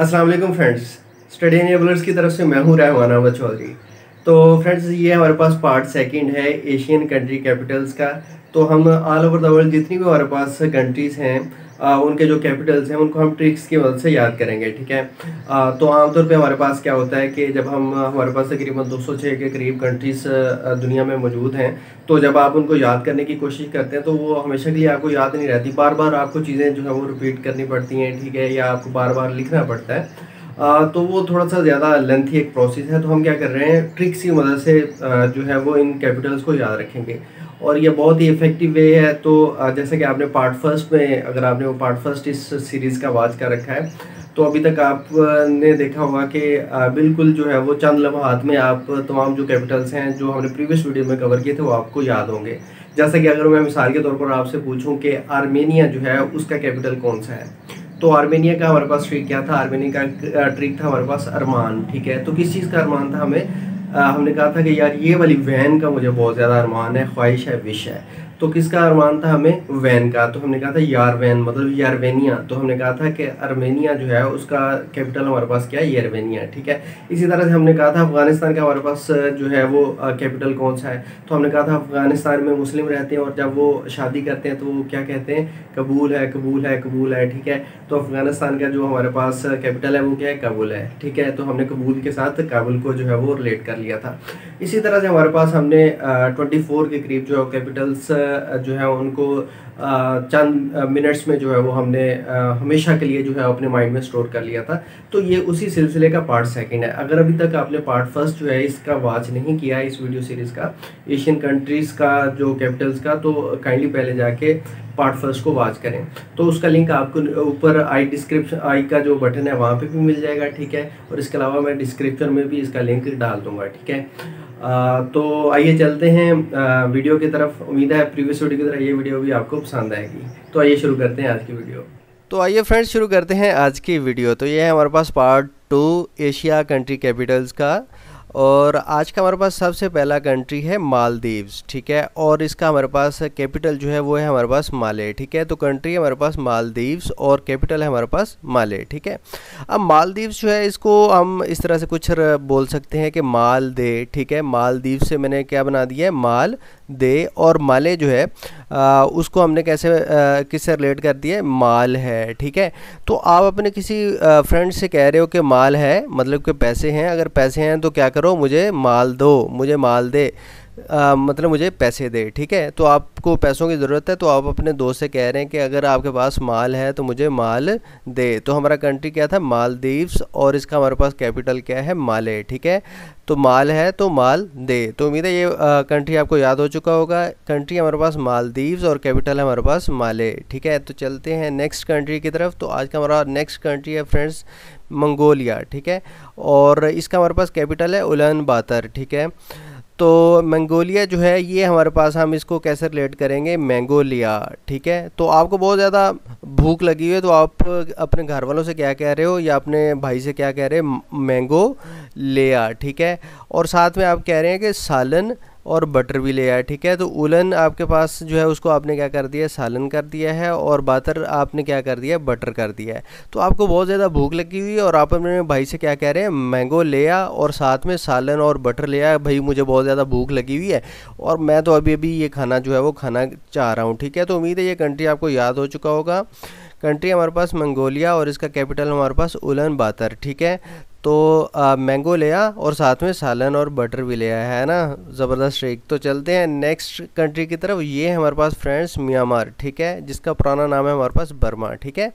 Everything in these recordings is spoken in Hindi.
असलम फ्रेंड्स स्टडी एनेबलर्स की तरफ से मैं हूँ रहमान अहमद चौधरी तो फ्रेंड्स ये हमारे पास पार्ट सेकंड है एशियन कंट्री कैपिटल्स का तो हम ऑल ओवर द वर्ल्ड जितनी भी हमारे पास कंट्रीज़ हैं आ, उनके जो कैपिटल्स हैं उनको हम ट्रिक्स की मदद से याद करेंगे ठीक है आ, तो आमतौर पे हमारे पास क्या होता है कि जब हम हमारे पास तकरीबन दो सौ छः के करीब कंट्रीज दुनिया में मौजूद हैं तो जब आप उनको याद करने की कोशिश करते हैं तो वो हमेशा के लिए आपको याद नहीं रहती बार बार आपको चीज़ें जो है वो रिपीट करनी पड़ती हैं ठीक है या आपको बार बार लिखना पड़ता है तो वो थोड़ा सा ज़्यादा लेंथी एक प्रोसेस है तो हम क्या कर रहे हैं ट्रिक्स की मदद से जो है वो इन कैपिटल्स को याद रखेंगे और ये बहुत ही इफेक्टिव वे है तो जैसे कि आपने पार्ट फर्स्ट में अगर आपने वो पार्ट फर्स्ट इस सीरीज़ का आवाज़ कर रखा है तो अभी तक आपने देखा होगा कि बिल्कुल जो है वो चंद लम्हात में आप तमाम जो कैपिटल्स हैं जो हमने प्रीवियस वीडियो में कवर किए थे वो आपको याद होंगे जैसे कि अगर मैं मिसाल के तौर पर आपसे पूछूं कि आर्मेनिया जो है उसका कैपिटल कौन सा है तो आर्मेनिया का हमारे पास ट्रिक क्या था आर्मेनिया का ट्रिक था हमारे पास अरमान ठीक है तो किस चीज़ का अरमान था हमें Uh, हमने कहा था कि यार ये वाली वैन का मुझे बहुत ज़्यादा अरमान है ख्वाहिश है विश है तो किसका अरमान था हमें वैन का तो हमने कहा था यार वैन मतलब यारवेनिया तो हमने कहा था कि अर्मेनिया जो है उसका कैपिटल हमारे पास क्या है यारवेनिया ठीक है इसी तरह से हमने कहा था अफगानिस्तान का हमारे पास जो है वो कैपिटल कौन सा है तो हमने कहा था अफगानिस्तान में मुस्लिम रहते हैं और जब वो शादी करते हैं तो वो क्या कहते हैं कबूल है कबूल है कबूल है ठीक है तो अफगानिस्तान का जो हमारे पास कैपिटल है वो क्या है कबूल है ठीक है तो हमने कबूल के साथ काबुल को जो है वो रिलेट कर लिया था इसी तरह से हमारे पास हमने ट्वेंटी के करीब जो कैपिटल्स जो है उनको चंद मिनट्स में जो है वो हमने हमेशा के लिए जो है अपने माइंड में स्टोर कर लिया था तो ये उसी सिलसिले का पार्ट सेकंड है अगर अभी तक आपने पार्ट फर्स्ट जो है इसका वॉच नहीं किया इस वीडियो सीरीज़ का एशियन कंट्रीज़ का जो कैपिटल्स का तो काइंडली पहले जाके पार्ट फर्स्ट को वॉच करें तो उसका लिंक आपको ऊपर आई डिस्क्रिप्शन आई का जो बटन है वहाँ पर भी मिल जाएगा ठीक है और इसके अलावा मैं डिस्क्रिप्शन में भी इसका लिंक डाल दूँगा ठीक है तो आइए चलते हैं वीडियो की तरफ उम्मीद है प्रीवियस वीडियो की तरह ये वीडियो भी आपको पसंद आएगी तो आइए शुरू करते हैं आज की वीडियो तो आइए फ्रेंड्स शुरू करते हैं आज की वीडियो तो ये है हमारे पास part two Asia country capitals का और आज का हमारे पास सबसे पहला कंट्री है मालदीव्स ठीक है और इसका हमारे पास कैपिटल जो है वो है हमारे पास माले ठीक है तो कंट्री है हमारे पास मालदीव्स और कैपिटल है हमारे पास माले ठीक है अब मालदीव्स जो है इसको हम इस तरह से कुछ बोल सकते हैं कि माल दे ठीक है मालदीव से मैंने क्या बना दिया है माल दे और माले जो है आ, उसको हमने कैसे किससे रिलेट कर दिया है माल है ठीक है तो आप अपने किसी फ्रेंड से कह रहे हो कि माल है मतलब कि पैसे हैं अगर पैसे हैं तो क्या कर करो मुझे माल दो मुझे माल दे आ, मतलब मुझे पैसे दे ठीक है तो आपको पैसों की ज़रूरत है तो आप अपने दोस्त से कह रहे हैं कि अगर आपके पास माल है तो मुझे माल दे तो हमारा कंट्री क्या था मालदीव्स और इसका हमारे पास कैपिटल क्या है माले ठीक है तो माल है तो माल दे तो उम्मीद है ये आ, कंट्री आपको याद हो चुका होगा कंट्री हमारे पास मालदीव्स और कैपिटल है हमारे पास माले ठीक है तो चलते हैं नेक्स्ट कंट्री की तरफ तो आज का हमारा नेक्स्ट कंट्री है फ्रेंड्स मंगोलिया ठीक है और इसका हमारे पास कैपिटल है उलन बातर ठीक है तो मंगोलिया जो है ये हमारे पास हम इसको कैसे रिलेट करेंगे मंगोलिया ठीक है तो आपको बहुत ज़्यादा भूख लगी हुई है तो आप अपने घर वालों से क्या कह रहे हो या अपने भाई से क्या कह रहे हो मैंगो लिया ठीक है और साथ में आप कह रहे हैं कि सालन और बटर भी ले आए ठीक है तो उलन आपके पास जो है उसको आपने क्या कर दिया सालन कर दिया है और बातर आपने क्या कर दिया बटर कर दिया है तो आपको बहुत ज़्यादा भूख लगी हुई है और आप अपने भाई से क्या कह रहे हैं मैंगो ले आ और साथ में सालन और बटर ले आ भाई मुझे बहुत ज़्यादा भूख लगी हुई है और मैं तो अभी अभी ये खाना जो है वो खाना चाह रहा हूँ ठीक है तो उम्मीद है ये कंट्री आपको याद हो चुका होगा कंट्री हमारे पास मंगोलिया और इसका कैपिटल हमारे पास उलन बातर ठीक है तो आ, मैंगो लिया और साथ में सालन और बटर भी लिया है ना ज़बरदस्त शेक तो चलते हैं नेक्स्ट कंट्री की तरफ ये हमारे पास फ्रेंड्स म्यांमार ठीक है जिसका पुराना नाम है हमारे पास बर्मा ठीक है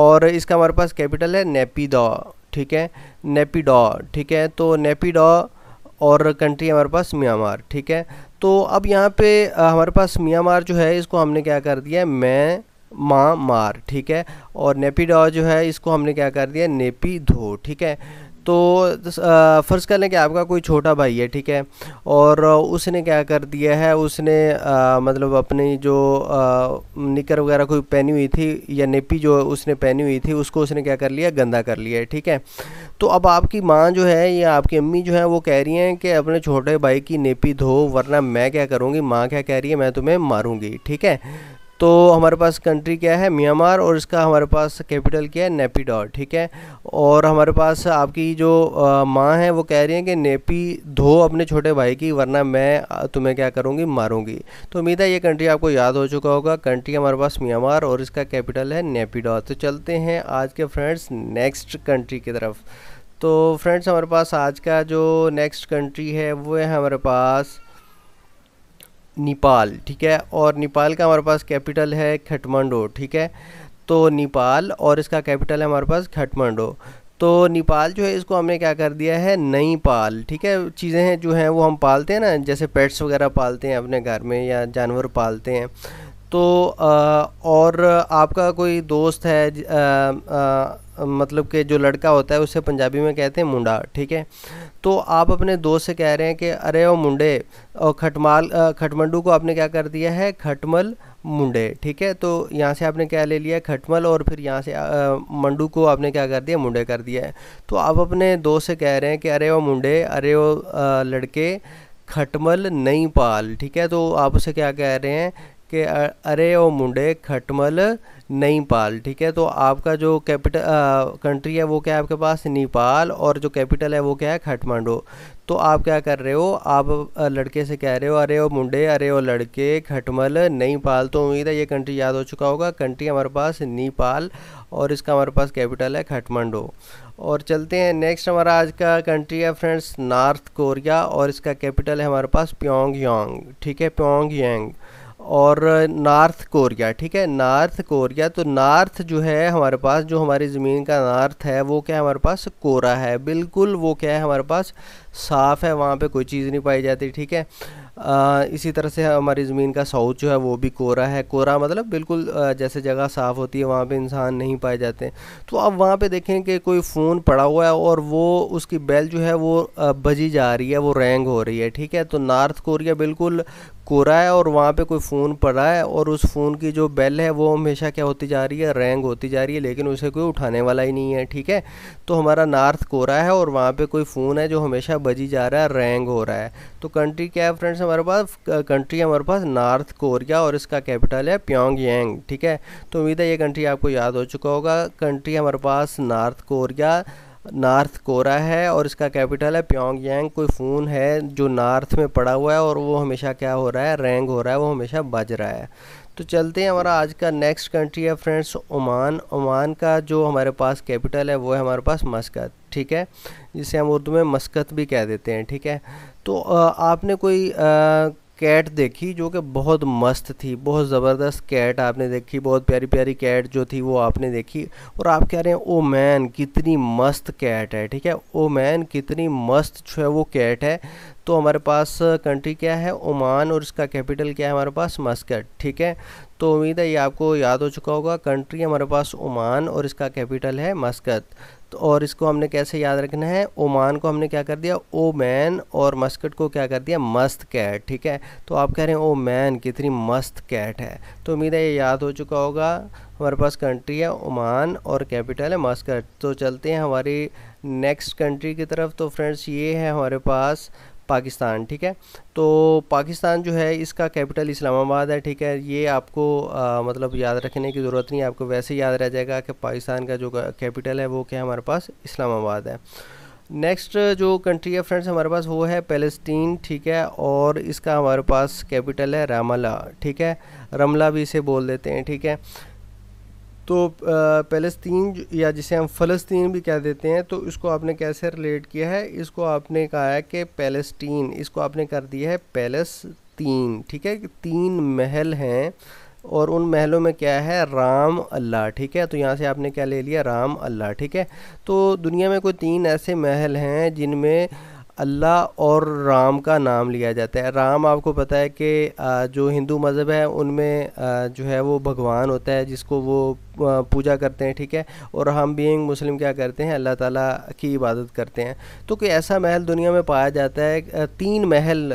और इसका हमारे पास कैपिटल है नेपीडॉ ठीक है नेपीडॉ ठीक है तो नेपीडॉ और कंट्री हमारे पास म्यांमार ठीक है तो अब यहाँ पे हमारे पास म्यांमार जो है इसको हमने क्या कर दिया है मैं माँ मार ठीक है और नेपी डॉ जो है इसको हमने क्या कर दिया नेपी धो ठीक है तो फ़र्ज़ कर लें कि आपका कोई छोटा भाई है ठीक है और उसने क्या कर दिया है उसने आ, मतलब अपनी जो निकर वगैरह कोई पहनी हुई थी या नेपी जो उसने पहनी हुई थी उसको उसने क्या कर लिया गंदा कर लिया है ठीक है तो अब आपकी माँ जो है या आपकी अम्मी जो है वो कह रही हैं कि अपने छोटे भाई की नेपी धो वरना मैं क्या करूँगी माँ क्या कह रही है मैं तुम्हें मारूँगी ठीक है तो हमारे पास कंट्री क्या है म्यांमार और इसका हमारे पास कैपिटल क्या है नेपीडॉर ठीक है और हमारे पास आपकी जो माँ है वो कह रही है कि नेपी धो अपने छोटे भाई की वरना मैं तुम्हें क्या करूँगी मारूँगी तो उम्मीद है ये कंट्री आपको याद हो चुका होगा कंट्री हमारे पास म्यांमार और इसका कैपिटल है नेपीडॉर तो चलते हैं आज के फ्रेंड्स नेक्स्ट कंट्री की तरफ तो फ्रेंड्स हमारे पास आज का जो नेक्स्ट कंट्री है वो है हमारे पास नेपाल ठीक है और नेपाल का हमारे पास कैपिटल है खटमंडो ठीक है तो नेपाल और इसका कैपिटल है हमारे पास खटमंडो तो नेपाल जो है इसको हमने क्या कर दिया है नई पाल ठीक है चीज़ें हैं जो हैं वो हम पालते हैं ना जैसे पेट्स वगैरह पालते हैं अपने घर में या जानवर पालते हैं तो आ, और आपका कोई दोस्त है आ, आ, मतलब के जो लड़का होता है उसे पंजाबी में कहते हैं मुंडा ठीक है तो आप अपने दोस्त से कह रहे हैं कि अरे ओ मुंडे और खटमाल खटमंडू को आपने क्या कर दिया है खटमल मुंडे ठीक है तो यहाँ से आपने क्या ले लिया खटमल और फिर यहाँ से आ, मंडू को आपने क्या कर दिया मुंडे कर दिया है तो आप अपने दोस्त से कह रहे हैं कि अरे ओ मुंडे अरे ओ लड़के खटमल नहीं पाल ठीक है तो आप उसे क्या कह रहे हैं कि अरे ओ मुंडे खटमल नेपाल ठीक है तो आपका जो कैपिटल कंट्री है वो क्या है आपके पास नेपाल और जो कैपिटल है वो क्या है खटमांडू तो आप क्या कर रहे हो आप लड़के से कह रहे हो अरे ओ मुंडे अरे ओ लड़के खटमल नेपाल तो उम्मीद है ये कंट्री याद हो चुका होगा कंट्री हमारे पास नेपाल और इसका हमारे पास कैपिटल है खटमंडो और चलते हैं नेक्स्ट हमारा आज का कंट्री है फ्रेंड्स नॉर्थ कोरिया और इसका कैपिटल है हमारे पास प्योंग ठीक है प्योंग और नॉर्थ कोरिया ठीक है नॉर्थ कोरिया तो नॉर्थ जो है हमारे पास जो हमारी ज़मीन का नॉर्थ है वो क्या है हमारे पास कोरा है बिल्कुल वो क्या है हमारे पास साफ़ है वहाँ पे कोई चीज़ नहीं पाई जाती ठीक है आ, इसी तरह से हमारी ज़मीन का साउथ जो है वो भी कोरा है कोरा मतलब बिल्कुल जैसे जगह साफ़ होती है वहाँ पे इंसान नहीं पाए जाते तो अब वहाँ पे देखें कि कोई फ़ोन पड़ा हुआ है और वो उसकी बेल जो है वो बजी जा रही है वो रेंग हो रही है ठीक है तो नॉर्थ कोरिया बिल्कुल कोरा है और वहाँ पे कोई फ़ोन पड़ा है और उस फ़ोन की जो बेल है वो हमेशा क्या होती जा रही है रैंग होती जा रही है लेकिन उसे कोई उठाने वाला ही नहीं है ठीक है तो हमारा नार्थ कोरा है और वहाँ पे कोई फ़ोन है जो हमेशा बजी जा रहा है रैंग हो रहा है तो कंट्री क्या है फ्रेंड्स हमारे पास कंट्री हमारे पास नार्थ कोरिया और इसका कैपिटल है प्योंग ठीक है तो उम्मीद है ये कंट्री आपको याद हो चुका होगा कंट्री हमारे पास नार्थ कोरिया नार्थ कोरा है और इसका कैपिटल है प्योंगयांग कोई फ़ोन है जो नार्थ में पड़ा हुआ है और वो हमेशा क्या हो रहा है रैंग हो रहा है वो हमेशा बज रहा है तो चलते हैं हमारा आज का नेक्स्ट कंट्री है फ्रेंड्स ओमान ओमान का जो हमारे पास कैपिटल है वो है हमारे पास मस्कत ठीक है जिसे हम उर्दू में मस्कत भी कह देते हैं ठीक है तो आपने कोई आ, कैट देखी जो कि बहुत मस्त थी बहुत ज़बरदस्त कैट आपने देखी बहुत प्यारी प्यारी कैट जो थी वो आपने देखी और आप कह रहे हैं ओ मैन कितनी मस्त कैट है ठीक है ओ मैन कितनी मस्त जो है वो कैट है तो हमारे पास कंट्री क्या है ओमान और इसका कैपिटल क्या है हमारे पास मस्कट ठीक है तो उम्मीद है ये आपको याद हो चुका होगा कंट्री हमारे पास ओमान और इसका कैपिटल है मस्कत तो और इसको हमने कैसे याद रखना है ओमान को हमने क्या कर दिया ओ मैन और मस्कट को क्या कर दिया मस्त कैट ठीक है तो आप कह रहे हैं ओ मैन कितनी मस्त कैट है तो उम्मीद है ये याद हो चुका होगा हमारे पास कंट्री है ओमान और कैपिटल है मस्कट तो चलते हैं हमारी नेक्स्ट कंट्री की तरफ तो फ्रेंड्स ये है हमारे पास पाकिस्तान ठीक है तो पाकिस्तान जो है इसका कैपिटल इस्लामाबाद है ठीक है ये आपको आ, मतलब याद रखने की ज़रूरत नहीं है आपको वैसे ही याद रह जाएगा कि पाकिस्तान का जो कैपिटल है वो क्या हमारे पास इस्लामाबाद है नेक्स्ट जो कंट्री है फ्रेंड्स हमारे पास वो है पैलेस्टीन ठीक है और इसका हमारे पास कैपिटल है रामला ठीक है रमला भी इसे बोल देते हैं ठीक है तो फ़लस्तीन या जिसे हम फ़लस्तीन भी कह देते हैं तो इसको आपने कैसे रिलेट किया है इसको आपने कहा है कि पैलेस्टीन इसको आपने कर दिया है तीन ठीक है तीन महल हैं और उन महलों में क्या है राम अल्लाह ठीक है तो यहाँ से आपने क्या ले लिया राम अल्लाह ठीक है तो दुनिया में कोई तीन ऐसे महल हैं जिनमें अल्लाह और राम का नाम लिया जाता है राम आपको पता है कि जो हिंदू मज़हब है उनमें जो है वो भगवान होता है जिसको वो पूजा करते हैं ठीक है और हम बीइंग मुस्लिम क्या करते हैं अल्लाह ताला की इबादत करते हैं तो कोई ऐसा महल दुनिया में पाया जाता है तीन महल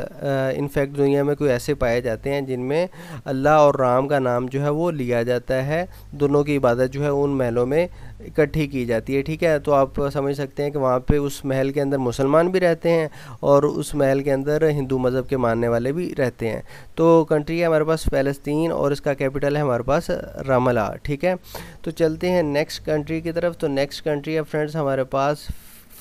इनफैक्ट दुनिया में कोई ऐसे पाए जाते हैं जिनमें अल्लाह और राम का नाम जो है वो लिया जाता है दोनों की इबादत जो है उन महलों में इकट्ठी की जाती है ठीक है तो आप समझ सकते हैं कि वहाँ पर उस महल के अंदर मुसलमान भी रहते हैं और उस महल के अंदर हिंदू मज़हब के मानने वाले भी रहते हैं तो कंट्री है हमारे पास फ़लस्तीन और इसका कैपिटल है हमारे पास रमला ठीक है तो चलते हैं नेक्स्ट कंट्री की तरफ तो नेक्स्ट कंट्री है फ्रेंड्स हमारे पास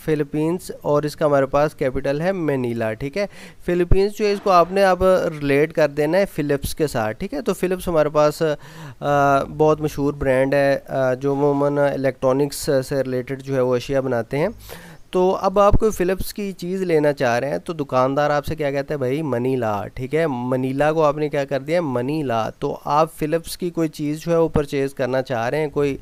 फिलीपींस और इसका हमारे पास कैपिटल है मनीला ठीक है फिलीपींस जो है इसको आपने अब रिलेट कर देना है फ़िलिप्स के साथ ठीक है तो फ़िलिप्स हमारे पास आ, बहुत मशहूर ब्रांड है आ, जो अमूमन इलेक्ट्रॉनिक्स से रिलेटेड जो है वो अशिया बनाते हैं तो अब आप कोई फ़िलिप्स की चीज़ लेना चाह रहे हैं तो दुकानदार आपसे क्या कहते हैं भाई मनीला ठीक है मनीला को आपने क्या कर दिया मनी ला तो आप फ़िलिप्स की कोई चीज़ जो है वो परचेज़ करना चाह रहे हैं कोई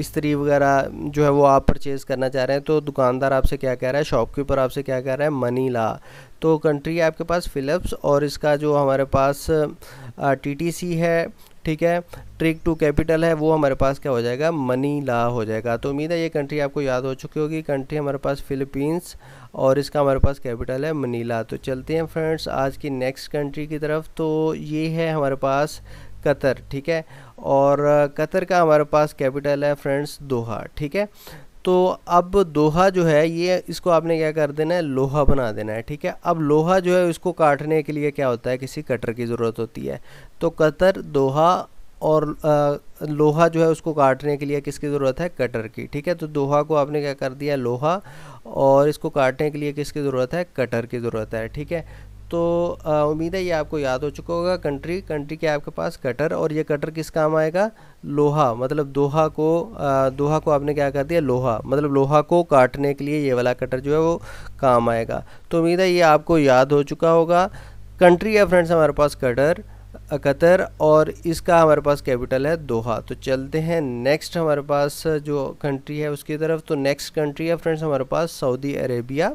इस्त्री वगैरह जो है वो आप परचेज़ करना चाह रहे हैं तो दुकानदार आपसे क्या कह रहा है शॉपकीपर आपसे क्या कह रहा है मनीला तो कंट्री आपके पास फ़िलिप्स और इसका जो हमारे पास टी टी सी है ठीक है ट्रिक टू कैपिटल है वो हमारे पास क्या हो जाएगा मनी ला हो जाएगा तो उम्मीद है ये कंट्री आपको याद हो चुकी होगी कंट्री हमारे पास फिलीपींस और इसका हमारे पास कैपिटल है मनीला तो चलते हैं फ्रेंड्स आज की नेक्स्ट कंट्री की तरफ तो ये है हमारे पास कतर ठीक है और कतर का हमारे पास कैपिटल है फ्रेंड्स दोहा ठीक है तो अब दोहा जो है ये इसको आपने क्या कर देना है लोहा बना देना है ठीक है अब लोहा जो है उसको काटने के लिए क्या होता है किसी कटर की ज़रूरत होती है तो कतर दोहा और आ, लोहा जो है उसको काटने के लिए किसकी ज़रूरत है कटर की ठीक है तो दोहा को आपने क्या कर दिया लोहा और इसको काटने के लिए किसकी ज़रूरत है कटर की ज़रूरत है ठीक है तो उम्मीद है ये आपको याद हो चुका होगा कंट्री कंट्री के आपके पास कटर और ये कटर किस काम आएगा लोहा मतलब दोहा को आ, दोहा को आपने क्या कर दिया लोहा मतलब लोहा को काटने के लिए ये वाला कटर जो है वो काम आएगा तो उम्मीद है ये आपको याद हो चुका होगा कंट्री है फ्रेंड्स हमारे पास कटर कतर और इसका हमारे पास कैपिटल है दोहा तो चलते हैं नेक्स्ट हमारे पास जो कंट्री है उसकी तरफ तो नेक्स्ट कंट्री है फ्रेंड्स हमारे पास सऊदी अरेबिया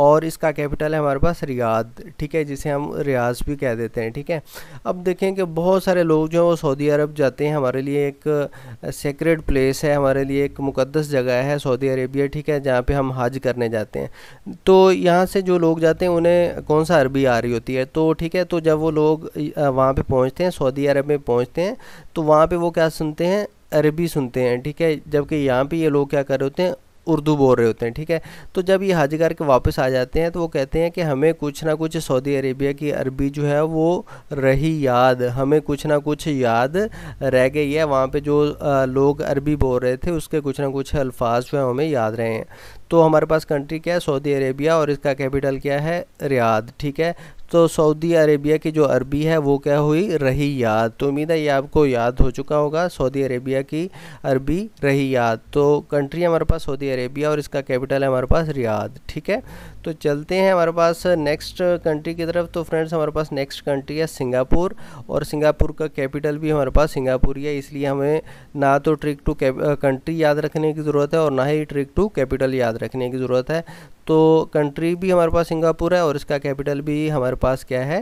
और इसका कैपिटल है हमारे पास रियाद ठीक है जिसे हम रियाज भी कह देते हैं ठीक है अब देखें कि बहुत सारे लोग जो हैं वो सऊदी अरब जाते हैं हमारे लिए एक सेक्रेट प्लेस है हमारे लिए एक मुकदस जगह है सऊदी अरेबिया ठीक है जहाँ पे हम हज करने जाते हैं तो यहाँ से जो लोग जाते हैं उन्हें कौन सा अरबी आ रही होती है तो ठीक है तो जब वो लोग वहाँ पर पहुँचते हैं सऊदी अरब में पहुँचते हैं तो वहाँ पर वो क्या सुनते हैं अरबी सुनते हैं ठीक है जबकि यहाँ पे ये लोग क्या कर रहे होते हैं उर्दू बोल रहे होते हैं ठीक है तो जब ये हाजी करके वापस आ जाते हैं तो वो कहते हैं कि हमें कुछ ना कुछ सऊदी अरेबिया की अरबी जो है वो रही याद हमें कुछ ना कुछ याद रह गई है वहाँ पे जो लोग अरबी बोल रहे थे उसके कुछ ना कुछ अल्फाज जो हैं हमें याद रहे हैं तो हमारे पास कंट्री क्या है सऊदी अरेबिया और इसका कैपिटल क्या है रियाद ठीक है तो सऊदी अरेबिया की जो अरबी है वो क्या हुई रही याद तो उम्मीद है ये आपको याद हो चुका होगा सऊदी अरेबिया की अरबी रही याद तो कंट्री हमारे पास सऊदी अरेबिया और इसका कैपिटल है हमारे पास रियाद ठीक है तो चलते हैं हमारे पास नेक्स्ट कंट्री की तरफ तो फ्रेंड्स हमारे पास नेक्स्ट कंट्री है सिंगापुर और सिंगापुर का कैपिटल भी हमारे पास सिंगापुर ही है इसलिए हमें ना तो ट्रिक टू कंट्री याद रखने की ज़रूरत है और ना ही ट्रिक टू कैपिटल याद रखने की ज़रूरत है तो कंट्री भी हमारे पास सिंगापुर है और इसका कैपिटल भी हमारे पास क्या है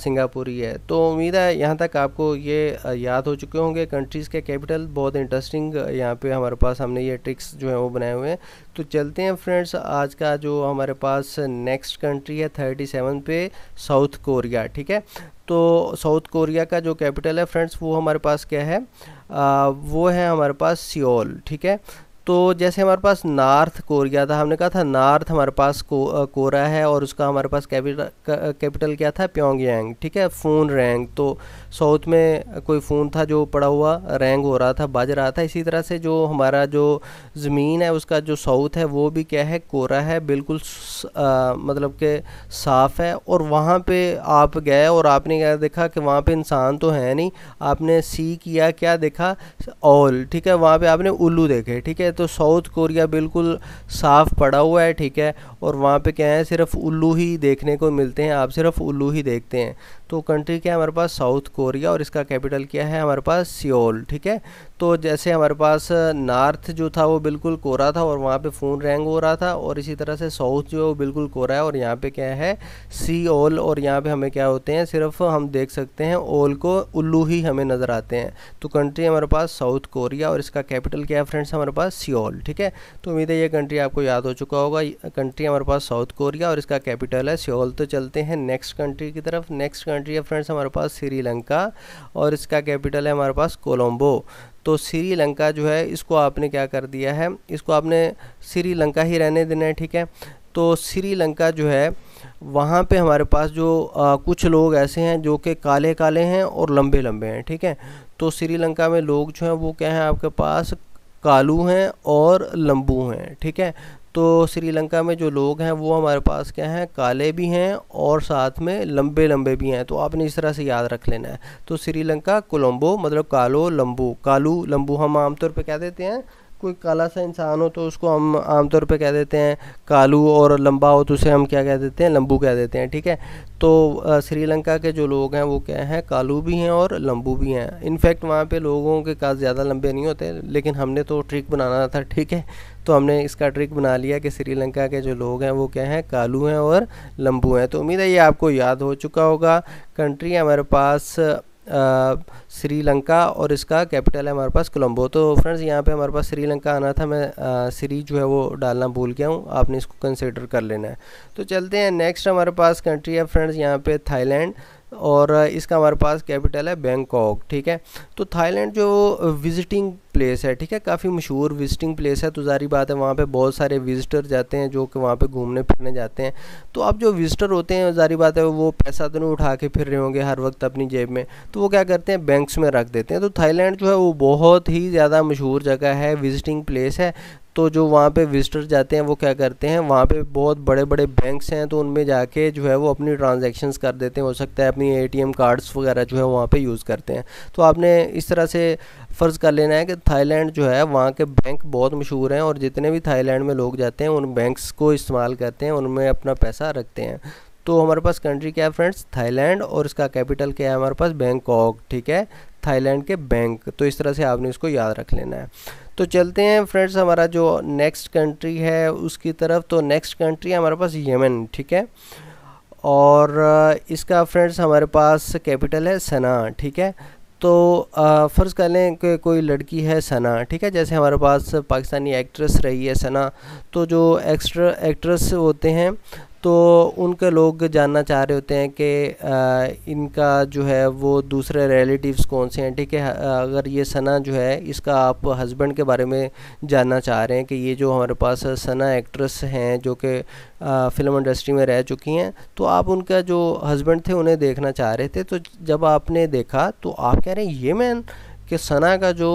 सिंगापुर ही है तो उम्मीद है यहाँ तक आपको ये याद हो चुके होंगे कंट्रीज़ के कैपिटल बहुत इंटरेस्टिंग यहाँ पे हमारे पास हमने ये ट्रिक्स जो है वो बनाए हुए हैं तो चलते हैं फ्रेंड्स आज का जो हमारे पास नेक्स्ट कंट्री है थर्टी सेवन पे साउथ कोरिया ठीक है तो साउथ कोरिया का जो कैपिटल है फ्रेंड्स वो हमारे पास क्या है आ, वो है हमारे पास सियोल ठीक है तो जैसे हमारे पास नॉर्थ कोरिया था हमने कहा था नॉर्थ हमारे पास को, कोरा है और उसका हमारे पास कैपिटल कैपिटल क्या था प्योंगयांग ठीक है फ़ोन रैंग तो साउथ में कोई फ़ोन था जो पड़ा हुआ रैंग हो रहा था बज रहा था इसी तरह से जो हमारा जो ज़मीन है उसका जो साउथ है वो भी क्या है कोरा है बिल्कुल आ, मतलब के साफ़ है और वहाँ पे आप गए और आपने क्या देखा कि वहाँ पे इंसान तो है नहीं आपने सी किया क्या देखा ऑल ठीक है वहाँ पे आपने उल्लू देखे ठीक है तो साउथ कोरिया बिल्कुल साफ़ पड़ा हुआ है ठीक है और वहाँ पे क्या है सिर्फ उल्लू ही देखने को मिलते हैं आप सिर्फ उल्लू ही देखते हैं तो कंट्री क्या है हमारे पास साउथ कोरिया और इसका कैपिटल क्या है हमारे पास सियोल ठीक है तो जैसे हमारे पास नॉर्थ जो था वो बिल्कुल कोरा था और वहाँ पे फ़ोन रैंग हो रहा था और इसी तरह से साउथ जो है वो बिल्कुल कोरा है और यहाँ पे क्या है ओल और यहाँ पे हमें क्या होते हैं सिर्फ हम देख सकते हैं ओल को उल्लू ही हमें नज़र आते हैं तो कंट्री हमारे पास साउथ कोरिया और इसका कैपिटल क्या है फ्रेंड्स हमारे पास सियोल ठीक है तो उम्मीद है ये कंट्री आपको याद हो चुका होगा कंट्री हमारे पास साउथ कोरिया और इसका कैपिटल है सियोल तो चलते हैं नेक्स्ट कंट्री की तरफ नेक्स्ट कंट्री है फ्रेंड्स हमारे पास श्रीलंका और इसका कैपिटल है हमारे पास कोलंबो तो श्रीलंका जो है इसको आपने क्या कर दिया है इसको आपने श्रीलंका ही रहने देना है ठीक है तो श्रीलंका जो है वहाँ पे हमारे पास जो आ, कुछ लोग ऐसे हैं जो कि काले काले हैं और लंबे लंबे हैं ठीक है तो श्रीलंका में लोग जो हैं वो क्या हैं आपके पास कालू हैं और लंबू हैं ठीक है तो श्रीलंका में जो लोग हैं वो हमारे पास क्या हैं काले भी हैं और साथ में लंबे लंबे भी हैं तो आपने इस तरह से याद रख लेना है तो श्रीलंका कोलम्बो मतलब कालो लंबू कालू लंबू हम आमतौर पर कह देते हैं कोई काला सा इंसान हो तो उसको हम आमतौर पे कह देते हैं कालू और लंबा हो तो उसे हम क्या कह देते हैं लंबू कह देते हैं ठीक है तो श्रीलंका के जो लोग हैं वो क्या हैं कालू भी हैं और लंबू भी हैं इनफैक्ट वहाँ पे लोगों के काज ज़्यादा लंबे नहीं होते लेकिन हमने तो ट्रिक बनाना था ठीक है तो हमने इसका ट्रिक बना लिया कि श्रीलंका के जो लोग हैं वो क्या हैं कालू हैं और लंबू हैं तो उम्मीद है ये आपको याद हो चुका होगा कंट्री हमारे पास श्रीलंका और इसका कैपिटल है हमारे पास कोलंबो तो फ्रेंड्स यहाँ पे हमारे पास श्रीलंका आना था मैं सीरीज जो है वो डालना भूल गया हूँ आपने इसको कंसिडर कर लेना है तो चलते हैं नेक्स्ट हमारे पास कंट्री है फ्रेंड्स यहाँ पे थाईलैंड और इसका हमारे पास कैपिटल है बैंकॉक ठीक है तो थाईलैंड जो विजिटिंग प्लेस है ठीक है काफ़ी मशहूर विजिटिंग प्लेस है तो जारी बात है वहाँ पे बहुत सारे विजिटर जाते हैं जो कि वहाँ पे घूमने फिरने जाते हैं तो अब जो विजिटर होते हैं जारी बात है वो पैसा तो नहीं उठा के फिर रहे होंगे हर वक्त अपनी जेब में तो वो क्या करते हैं बैंक्स में रख देते हैं तो थाईलैंड जो है वो बहुत ही ज़्यादा मशहूर जगह है विजिटिंग प्लेस है तो जो वहाँ पे विजिटर जाते हैं वो क्या करते हैं वहाँ पे बहुत बड़े बड़े बैंक्स हैं तो उनमें जाके जो है वो अपनी ट्रांजैक्शंस कर देते हैं हो सकता है अपनी एटीएम कार्ड्स वगैरह जो है वहाँ पे यूज़ करते हैं तो आपने इस तरह से फ़र्ज़ कर लेना है कि थाईलैंड जो है वहाँ के बैंक बहुत मशहूर हैं और जितने भी थाईलैंड में लोग जाते हैं उन बैंक्स को इस्तेमाल करते हैं उनमें अपना पैसा रखते हैं तो हमारे पास कंट्री क्या है फ्रेंड्स थाईलैंड और इसका कैपिटल क्या है हमारे पास बैंकॉक ठीक है थाईलैंड के बैंक तो इस तरह से आपने इसको याद रख लेना है तो चलते हैं फ्रेंड्स हमारा जो नेक्स्ट कंट्री है उसकी तरफ तो नेक्स्ट कंट्री हमारे पास यमन ठीक है और इसका फ्रेंड्स हमारे पास कैपिटल है सना ठीक है तो फ़र्ज़ कर लें कि कोई लड़की है सना ठीक है जैसे हमारे पास पाकिस्तानी एक्ट्रेस रही है सना तो जो एक्स्ट्रा एक्ट्रेस होते हैं तो उनके लोग जानना चाह रहे होते हैं कि इनका जो है वो दूसरे रिलेटिव्स कौन से हैं ठीक है अगर ये सना जो है इसका आप हस्बैंड के बारे में जानना चाह रहे हैं कि ये जो हमारे पास सना एक्ट्रेस हैं जो कि फ़िल्म इंडस्ट्री में रह चुकी हैं तो आप उनका जो हस्बैंड थे उन्हें देखना चाह रहे थे तो जब आपने देखा तो आप कह रहे हैं ये मैन कि सना का जो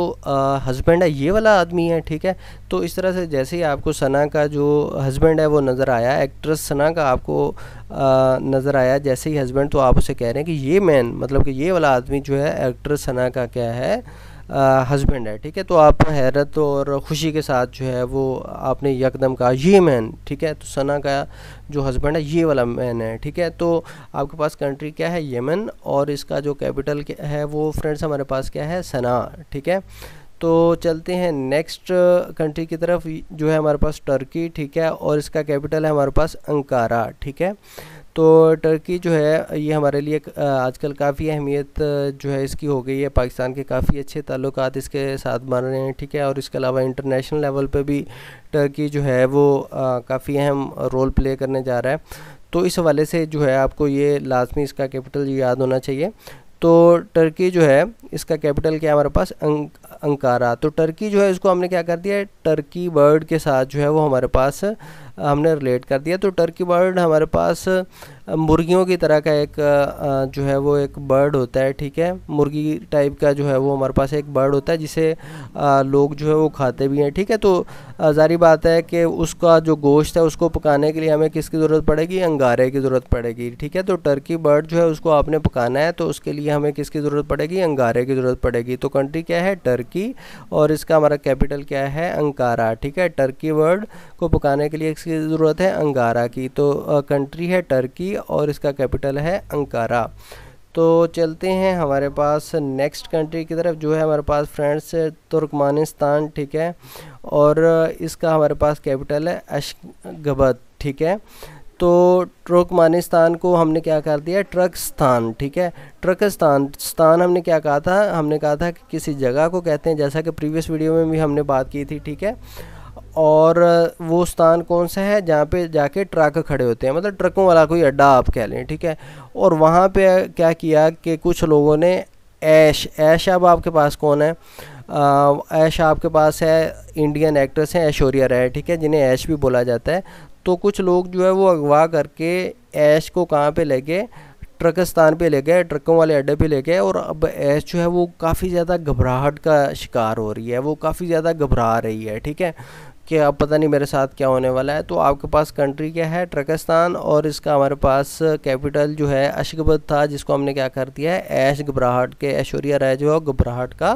हस्बैंड है ये वाला आदमी है ठीक है तो इस तरह से जैसे ही आपको सना का जो हस्बैंड है वो नज़र आया एक्ट्रेस सना का आपको नज़र आया जैसे ही हस्बैंड तो आप उसे कह रहे हैं कि ये मैन मतलब कि ये वाला आदमी जो है एक्ट्रेस सना का क्या है हस्बैंड है ठीक है तो आप हैरत और ख़ुशी के साथ जो है वो आपने यकदम कहा ये मैन ठीक है तो सना का जो हस्बैंड है ये वाला मैन है ठीक है तो आपके पास कंट्री क्या है यमन और इसका जो कैपिटल है वो फ्रेंड्स हमारे पास क्या है सना ठीक है तो चलते हैं नेक्स्ट कंट्री की तरफ जो है हमारे पास टर्की ठीक है और इसका कैपिटल है हमारे पास अंकारा ठीक है तो टर्की जो है ये हमारे लिए आजकल काफ़ी अहमियत जो है इसकी हो गई है पाकिस्तान के काफ़ी अच्छे ताल्लुक इसके साथ बन रहे हैं ठीक है और इसके अलावा इंटरनेशनल लेवल पर भी टर्की जो है वो काफ़ी अहम रोल प्ले करने जा रहा है तो इस हवाले से जो है आपको ये लाजमी इसका कैपिटल याद होना चाहिए तो टर्की जो है इसका कैपिटल क्या हमारे पास अंकारा तो टर्की जो है इसको हमने क्या कर दिया टर्की वर्ड के साथ जो है वो हमारे पास हमने रिलेट कर दिया तो टर्की वर्ड हमारे पास मुर्गियों की तरह का एक जो है वो एक बर्ड होता है ठीक है मुर्गी टाइप का जो है वो हमारे पास एक बर्ड होता है जिसे लोग जो है वो खाते भी हैं ठीक है तो जारी बात है कि उसका जो गोश्त है उसको पकाने के लिए हमें किसकी ज़रूरत पड़ेगी अंगारे की ज़रूरत पड़ेगी ठीक है तो टर्की बर्ड जो है उसको आपने पकाना है तो उसके लिए हमें किसकी ज़रूरत पड़ेगी अंगारे की ज़रूरत पड़ेगी तो कंट्री क्या है टर्की और इसका हमारा कैपिटल क्या है अंकारा ठीक है टर्की बर्ड को पकाने के लिए इसकी ज़रूरत है अंगारा की तो कंट्री है टर्की और इसका कैपिटल है अंकारा तो चलते हैं हमारे पास नेक्स्ट कंट्री की तरफ जो है हमारे पास फ्रेंड्स तुर्कमानिस्तान ठीक है और इसका हमारे पास कैपिटल है अशगबद ठीक है तो ट्रकमानिस्तान को हमने क्या कर दिया ट्रकस्तान ठीक है ट्रकस्तान स्थान हमने क्या कहा था हमने कहा था कि किसी जगह को कहते हैं जैसा कि प्रीवियस वीडियो में भी हमने बात की थी ठीक है और वो स्थान कौन सा है जहाँ पे जाके ट्रक खड़े होते हैं मतलब ट्रकों वाला कोई अड्डा आप कह लें ठीक है और वहाँ पे क्या किया कि कुछ लोगों ने ऐश ऐश अब आपके पास कौन है ऐश आपके पास है इंडियन एक्ट्रेस हैं ऐश्वर्या राय ठीक है जिन्हें ऐश भी बोला जाता है तो कुछ लोग जो है वो अगवा करके ऐश को कहाँ पर ले गए ट्रकस्तान पे ले गए ट्रकों वाले अड्डे पे ले गए और अब ऐश जो है वो काफ़ी ज़्यादा घबराहट का शिकार हो रही है वो काफ़ी ज़्यादा घबरा रही है ठीक है कि अब पता नहीं मेरे साथ क्या होने वाला है तो आपके पास कंट्री क्या है ट्रकस्तान और इसका हमारे पास कैपिटल जो है अशगबद था जिसको हमने क्या कर दिया है ऐश घबराहट के ऐश्वर्या राय जो है घबराहट का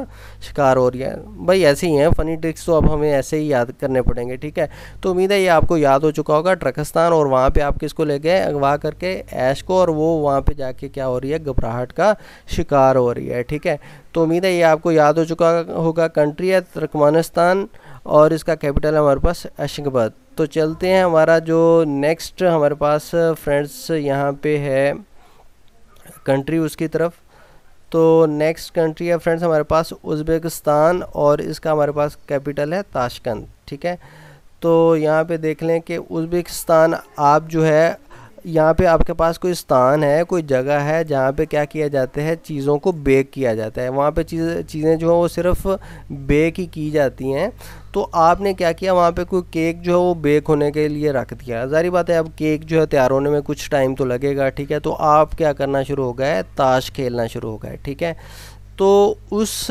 शिकार हो रही है भाई ऐसे ही हैं फ़नी ट्रिक्स तो अब हमें ऐसे ही याद करने पड़ेंगे ठीक है तो उम्मीद है ये आपको याद हो चुका होगा ट्रकस्तान और वहाँ पर आप किसको ले गए अगवा करके ऐश को और वो वहाँ पर जाके क्या हो रही है घबराहट का शिकार हो रही है ठीक है तो उम्मीद है ये आपको याद हो चुका होगा कंट्री है तर्कमानिस्तान और इसका कैपिटल हमारे पास अशंकबाद तो चलते हैं हमारा जो नेक्स्ट हमारे पास फ्रेंड्स यहाँ पे है कंट्री उसकी तरफ तो नेक्स्ट कंट्री है फ्रेंड्स हमारे पास उज़्बेकिस्तान और इसका हमारे पास कैपिटल है ताशकंद ठीक है तो यहाँ पे देख लें कि उज़्बेकिस्तान आप जो है यहाँ पे आपके पास कोई स्थान है कोई जगह है जहाँ पे क्या किया जाता है चीज़ों को बेक किया जाता है वहाँ पे चीज़ चीज़ें जो हैं वो सिर्फ बेक ही की जाती हैं तो आपने क्या किया वहाँ पे कोई केक जो है वो बेक होने के लिए रख दिया जारी बात है अब केक जो है तैयार होने में कुछ टाइम तो लगेगा ठीक है तो आप क्या करना शुरू हो गए ताश खेलना शुरू हो गए ठीक है तो उस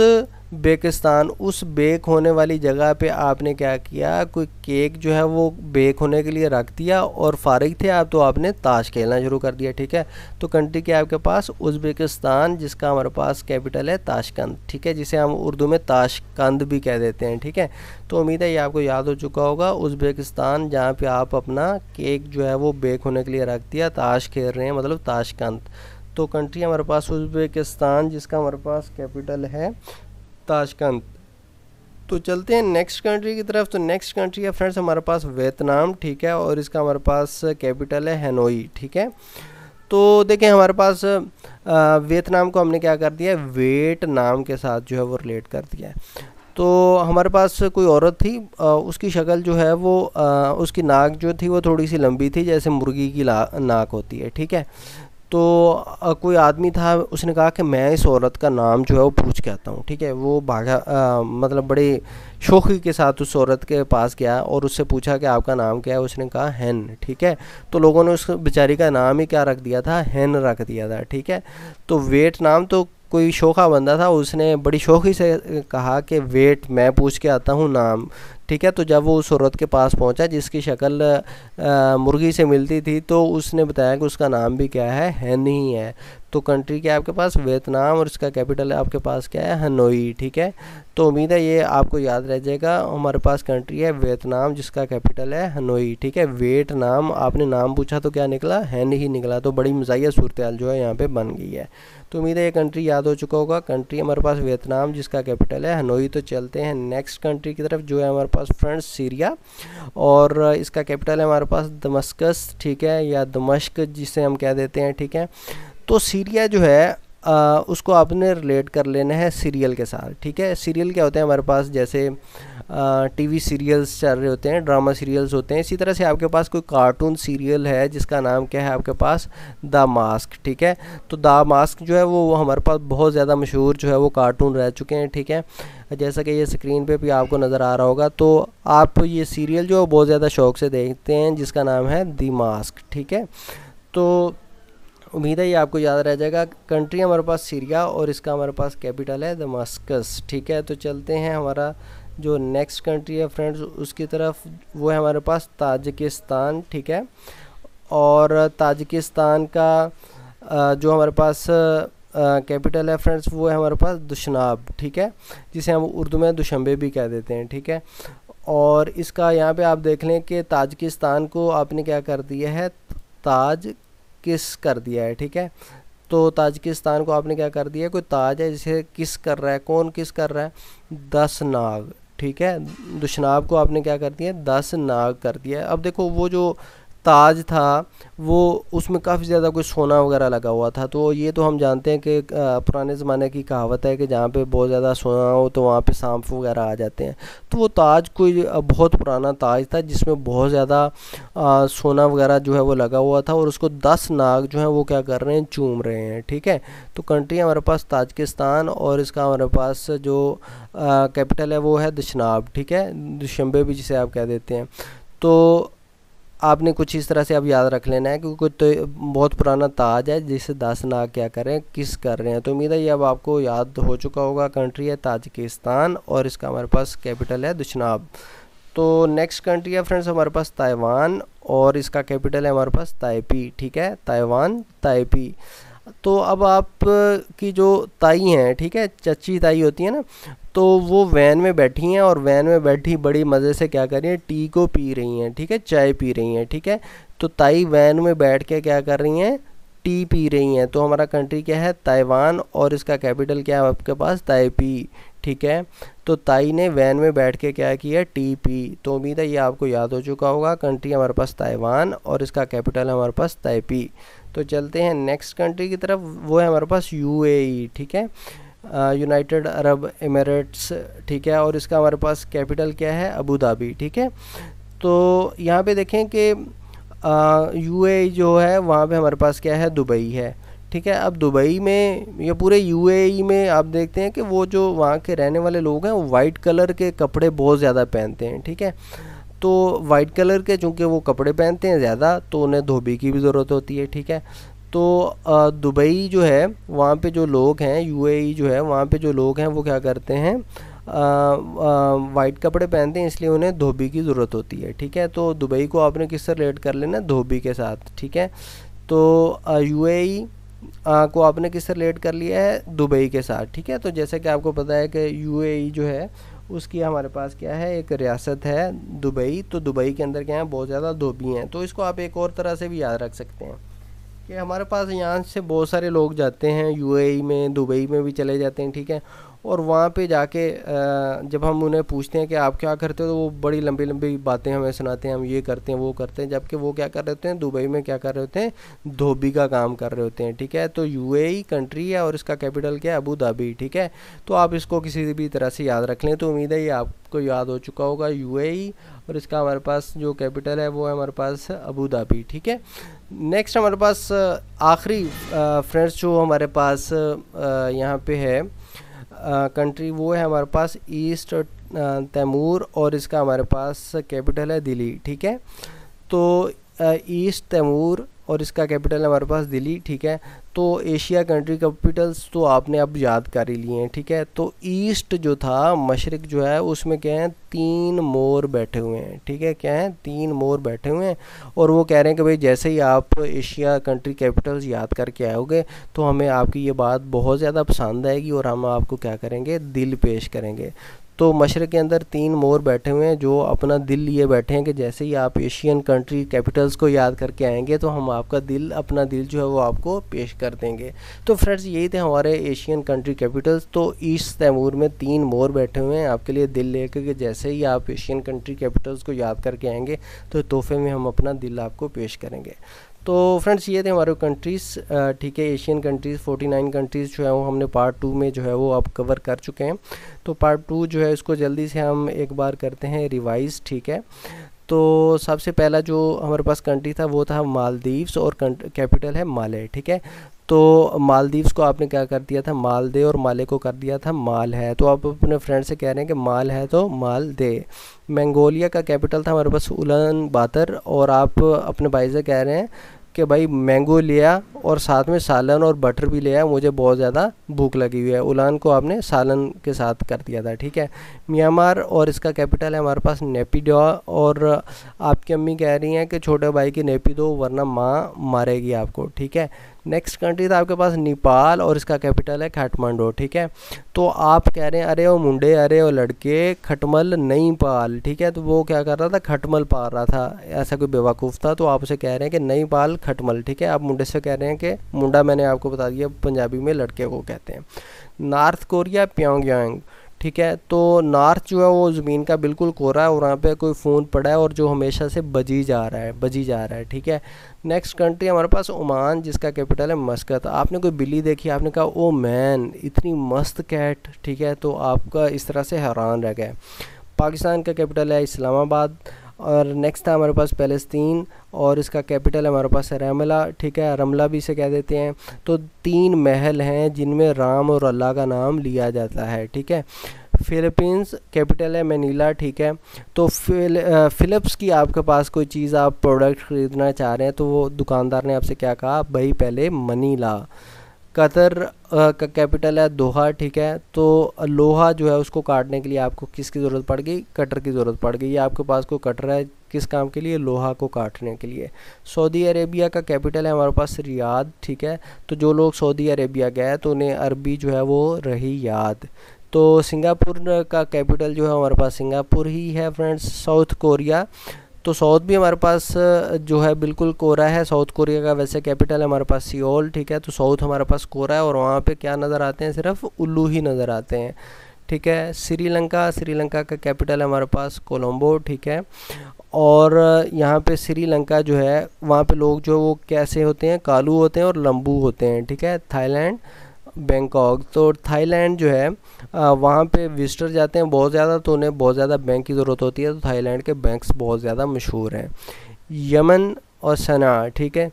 बेकिस्तान उस बेक होने वाली जगह पे आपने क्या किया कोई केक जो है वो बेक होने के लिए रख दिया और फारिग थे आप तो आपने ताश खेलना शुरू कर दिया ठीक है तो कंट्री क्या आपके पास उज़्बेकिस्तान जिसका हमारे पास कैपिटल है ताशकंद ठीक है जिसे हम उर्दू में ताशकंद भी कह देते हैं ठीक है तो उम्मीद है ये आपको याद हो चुका होगा उज़्बेकिस्तान जहाँ पर आप अपना केक जो है वो बेक होने के लिए रख दिया ताश खेल रहे हैं मतलब ताशकंद तो कंट्री हमारे पास उज़्बेकिस्तान जिसका हमारे पास कैपिटल है ताशकंद तो चलते हैं नेक्स्ट कंट्री की तरफ तो नेक्स्ट कंट्री है फ्रेंड्स हमारे पास वियतनाम ठीक है और इसका हमारे पास कैपिटल है हनोई ठीक है तो देखें हमारे पास वियतनाम को हमने क्या कर दिया है वेट नाम के साथ जो है वो रिलेट कर दिया है तो हमारे पास कोई औरत थी उसकी शक्ल जो है वो उसकी नाक जो थी वो थोड़ी सी लंबी थी जैसे मुर्गी की नाक होती है ठीक है तो कोई आदमी था उसने कहा कि मैं इस औरत का नाम जो है वो पूछ के आता हूँ ठीक है वो भागा आ, मतलब बड़े शोखी के साथ उस औरत के पास गया और उससे पूछा कि आपका नाम क्या है उसने कहा हैन ठीक है तो लोगों ने उस बेचारी का नाम ही क्या रख दिया था हैन रख दिया था ठीक है तो वेट नाम तो कोई शोखा बंदा था उसने बड़ी शोखी से कहा कि वेट मैं पूछ के आता हूँ नाम ठीक है तो जब वो उस औरत के पास पहुंचा जिसकी शक्ल मुर्गी से मिलती थी तो उसने बताया कि उसका नाम भी क्या है हैनी है तो कंट्री क्या है आपके पास वियतनाम और इसका कैपिटल आपके पास क्या है हनोई ठीक है तो उम्मीद है ये आपको याद रह जाएगा हमारे पास कंट्री है वियतनाम जिसका कैपिटल है हनोई ठीक है वेट नाम आपने नाम पूछा तो क्या निकला हैन ही निकला तो बड़ी मजाया सूरत जो है यहाँ पर बन गई है तो उम्मीद है ये कंट्री याद हो चुका होगा कंट्री हमारे पास वियतनाम जिसका कैपिटल है हनोई तो चलते हैं नेक्स्ट कंट्री की तरफ जो है हमारे पास फ्रेंड्स सीरिया और इसका कैपिटल है हमारे पास दमस्कस ठीक है या दमश्क जिसे हम कह देते हैं ठीक है तो सीरिया जो है आ, उसको आपने रिलेट कर लेना है सीरियल के साथ ठीक है सीरियल क्या होते हैं हमारे पास जैसे टीवी सीरियल्स चल रहे होते हैं ड्रामा सीरियल्स होते हैं इसी तरह से आपके पास कोई कार्टून सीरियल है जिसका नाम क्या है आपके पास द मास्क ठीक है तो द मास्क जो है वो, वो हमारे पास बहुत ज़्यादा मशहूर जो है वो कार्टून रह चुके हैं ठीक है जैसा कि ये स्क्रीन पे भी आपको नज़र आ रहा होगा तो आप ये सीरियल जो बहुत ज़्यादा शौक से देखते हैं जिसका नाम है दी मास्क ठीक है तो उम्मीद है ये आपको याद रह जाएगा कंट्री हमारे पास सीरिया और इसका हमारे पास कैपिटल है दमास्कस ठीक है तो चलते हैं हमारा जो नेक्स्ट कंट्री है फ्रेंड्स उसकी तरफ वो है हमारे पास ताजिकिस्तान ठीक है और ताजिकिस्तान का जो हमारे पास कैपिटल है फ्रेंड्स वो है हमारे पास दुशनाब ठीक है जिसे हम उर्दू में दुशंबे भी कह देते हैं ठीक है और इसका यहाँ पे आप देख लें कि ताजिकिस्तान को आपने क्या कर दिया है ताज किस कर दिया है ठीक है तो ताजिकिस्तान को आपने क्या कर दिया कोई ताज है जिसे किस कर रहा है कौन किस कर रहा है दस नाग ठीक है दुशनाब को आपने क्या कर दिया दस नाग कर दिया अब देखो वो जो ताज था वो उसमें काफ़ी ज़्यादा कोई सोना वगैरह लगा हुआ था तो ये तो हम जानते हैं कि पुराने ज़माने की कहावत है कि जहाँ पे बहुत ज़्यादा सोना हो तो वहाँ पे सांप वगैरह आ जाते हैं तो वो ताज कोई बहुत पुराना ताज था जिसमें बहुत ज़्यादा सोना वगैरह जो है वो लगा हुआ था और उसको दस नाग जो है वो क्या कर रहे हैं चूम रहे हैं ठीक है तो कंट्री हमारे पास ताजकिस्तान और इसका हमारे पास जो कैपिटल है वो है दशनाब ठीक है दुशंबे भी जिसे आप कह देते हैं तो आपने कुछ इस तरह से अब याद रख लेना है क्योंकि तो बहुत पुराना ताज है जिसे दस नाग क्या करें किस कर रहे हैं तो उम्मीद है ये अब आपको याद हो चुका होगा कंट्री है ताजिकिस्तान और इसका हमारे पास कैपिटल है दुशनाब तो नेक्स्ट कंट्री है फ्रेंड्स हमारे पास ताइवान और इसका कैपिटल है हमारे पास ताइपी ठीक है ताइवान ताइपी तो अब आप की जो ताई हैं ठीक है चची ताई होती है ना तो वो वैन में बैठी हैं और वैन में बैठी बड़ी मज़े से क्या कर रही हैं टी को पी रही हैं ठीक है चाय पी रही हैं ठीक है तो ताई वैन में बैठ के क्या कर रही हैं टी पी रही हैं तो हमारा कंट्री क्या है ताइवान और इसका कैपिटल क्या है आपके पास ताइपी ठीक है तो ताई ने वैन में बैठ के क्या किया टी पी तो उम्मीद है ये आपको याद हो चुका होगा कंट्री हमारे पास ताइवान और इसका कैपिटल हमारे पास ताइपी तो चलते हैं नेक्स्ट कंट्री की तरफ वो है हमारे पास यू e, ठीक है यूनाइटेड अरब इमेरेट्स ठीक है और इसका हमारे पास कैपिटल क्या है अबू धाबी ठीक है तो यहाँ पे देखें कि यू e जो है वहाँ पे हमारे पास क्या है दुबई है ठीक है अब दुबई में या पूरे यूएई e में आप देखते हैं कि वो जो वहाँ के रहने वाले लोग हैं वो वाइट कलर के कपड़े बहुत ज़्यादा पहनते हैं ठीक है तो वाइट कलर के चूँकि वो कपड़े पहनते हैं ज़्यादा तो उन्हें धोबी की भी ज़रूरत होती है ठीक है तो दुबई जो है वहाँ पे जो लोग हैं यूएई e जो है वहाँ पे जो लोग हैं वो क्या करते हैं वाइट कपड़े पहनते हैं इसलिए उन्हें धोबी की ज़रूरत होती है ठीक है तो दुबई को आपने किस से रिलेट कर लेना धोबी के साथ ठीक है तो यूएई e, को आपने किस से रिलेट कर लिया है दुबई के साथ ठीक है तो जैसे कि आपको पता है कि यूएई e जो है उसकी हमारे पास क्या है एक रियासत है दुबई तो दुबई के अंदर क्या है बहुत ज़्यादा धोबी हैं तो इसको आप एक और तरह से भी याद रख सकते हैं कि हमारे पास यहाँ से बहुत सारे लोग जाते हैं यूएई में दुबई में भी चले जाते हैं ठीक है और वहाँ पे जाके जब हम उन्हें पूछते हैं कि आप क्या करते हो तो वो बड़ी लंबी लंबी बातें हमें सुनाते हैं हम ये करते हैं वो करते हैं जबकि वो क्या कर रहे होते हैं दुबई में क्या कर रहे होते हैं धोबी का काम कर रहे होते हैं ठीक है तो यू कंट्री है और इसका कैपिटल क्या है अबू धाबी ठीक है तो आप इसको किसी भी तरह से याद रख लें तो उम्मीद है ये आपको याद हो चुका होगा यू और इसका हमारे पास जो कैपिटल है वो है हमारे पास अबू धाबी ठीक है नेक्स्ट हमारे पास आखिरी फ्रेंड्स जो हमारे पास यहाँ पे है कंट्री वो है हमारे पास ईस्ट तैमूर और इसका हमारे पास कैपिटल है दिल्ली ठीक है तो ईस्ट तैमूर और इसका कैपिटल हमारे पास दिल्ली ठीक है तो एशिया कंट्री कैपिटल्स तो आपने अब याद कर ही लिए हैं ठीक है तो ईस्ट जो था मशरक जो है उसमें क्या है तीन मोर बैठे हुए हैं ठीक है क्या है तीन मोर बैठे हुए हैं और वो कह रहे हैं कि भाई जैसे ही आप एशिया कंट्री कैपिटल्स याद करके आओगे तो हमें आपकी ये बात बहुत ज़्यादा पसंद आएगी और हम आपको क्या करेंगे दिल पेश करेंगे तो मशरक़ के अंदर तीन मोर बैठे हुए हैं जो अपना दिल लिए बैठे हैं कि जैसे ही आप एशियन कंट्री कैपिटल्स को याद करके आएंगे तो हम आपका दिल अपना दिल जो है वो आपको पेश कर देंगे तो फ्रेंड्स यही थे हमारे एशियन कंट्री कैपिटल्स तो ईस्ट तैमूर में तीन मोर बैठे हुए हैं आपके लिए दिल ले कि जैसे ही आप एशियन कंट्री कैपिटल्स को याद करके आएंगे तो तोहफे में हम अपना दिल आपको पेश करेंगे तो फ्रेंड्स ये थे हमारे कंट्रीज़ ठीक है एशियन कंट्रीज़ 49 कंट्रीज़ जो है वो हमने पार्ट टू में जो है वो आप कवर कर चुके हैं तो पार्ट टू जो है इसको जल्दी से हम एक बार करते हैं रिवाइज ठीक है तो सबसे पहला जो हमारे पास कंट्री था वो था मालदीव्स और कैपिटल है माले ठीक है तो मालदीव्स को आपने क्या कर दिया था माल दे और माले को कर दिया था माल है तो आप अपने फ्रेंड से कह रहे हैं कि माल है तो माल दे मंगोलिया का कैपिटल था हमारे पास उलन बातर और आप अपने भाई से कह रहे हैं कि भाई मैंगो लिया और साथ में सालन और बटर भी लिया मुझे बहुत ज़्यादा भूख लगी हुई है उलान को आपने सालन के साथ कर दिया था ठीक है म्यांमार और इसका कैपिटल है हमारे पास नेपिडो और आपकी अम्मी कह रही हैं कि छोटे भाई की नेपी दो वरना माँ मारेगी आपको ठीक है नेक्स्ट कंट्री था आपके पास नेपाल और इसका कैपिटल है खटमांडो ठीक है तो आप कह रहे हैं अरे ओ मुंडे अरे ओ लड़के खटमल नहीं पाल ठीक है तो वो क्या कर रहा था खटमल पाल रहा था ऐसा कोई बेवकूफ़ था तो आप उसे कह रहे हैं कि नहीं पाल खटमल ठीक है आप मुंडे से कह रहे हैं कि मुंडा मैंने आपको बता दिया पंजाबी में लड़के को कहते हैं नॉर्थ कोरिया प्योंग ठीक है तो नार्थ जो है वो ज़मीन का बिल्कुल कोरा है और वहाँ पे कोई फ़ोन पड़ा है और जो हमेशा से बजी जा रहा है बजी जा रहा है ठीक है नेक्स्ट कंट्री हमारे पास ओमान जिसका कैपिटल है मस्कत आपने कोई बिल्ली देखी आपने कहा ओ मैन इतनी मस्त कैट ठीक है तो आपका इस तरह से हैरान रह गया पाकिस्तान का कैपिटल है इस्लामाबाद और नेक्स्ट था हमारे पास फ़लस्तीन और इसका कैपिटल हमारे पास है रमला ठीक है रमला भी इसे कह देते हैं तो तीन महल हैं जिनमें राम और अल्लाह का नाम लिया जाता है ठीक है फिलीपींस कैपिटल है मनीला ठीक है तो फिल फिलिप्स की आपके पास कोई चीज़ आप प्रोडक्ट ख़रीदना चाह रहे हैं तो वो दुकानदार ने आपसे क्या कहा भाई पहले मनीला कतर का कैपिटल है दोहा ठीक है तो लोहा जो है उसको काटने के लिए आपको किसकी ज़रूरत पड़ गई कटर की ज़रूरत पड़ गई आपके पास कोई कटर है किस काम के लिए लोहा को काटने के लिए सऊदी अरेबिया का कैपिटल है हमारे पास रियाद ठीक है तो जो लोग सऊदी अरेबिया गए तो उन्हें अरबी जो है वो रही याद तो सिंगापुर का कैपिटल जो है हमारे पास सिंगापुर ही है फ्रेंड्स साउथ कोरिया तो साउथ भी हमारे पास जो है बिल्कुल कोरा है साउथ कोरिया का वैसे कैपिटल है हमारे पास सियोल ठीक है तो साउथ हमारे पास कोरा है और वहाँ पे क्या नज़र आते हैं सिर्फ उल्लू ही नज़र आते हैं ठीक है श्रीलंका श्रीलंका का कैपिटल है हमारे पास कोलम्बो ठीक है और यहाँ पे श्रीलंका जो है वहाँ पे लोग जो वो कैसे होते हैं कालू होते हैं और लम्बू होते हैं ठीक है थाईलैंड बैंकॉक तो थाईलैंड जो है वहाँ पे विजिटर जाते हैं बहुत ज़्यादा तो उन्हें बहुत ज़्यादा बैंक की ज़रूरत होती है तो थाईलैंड के बैंक्स बहुत ज़्यादा मशहूर हैं यमन और सना ठीक है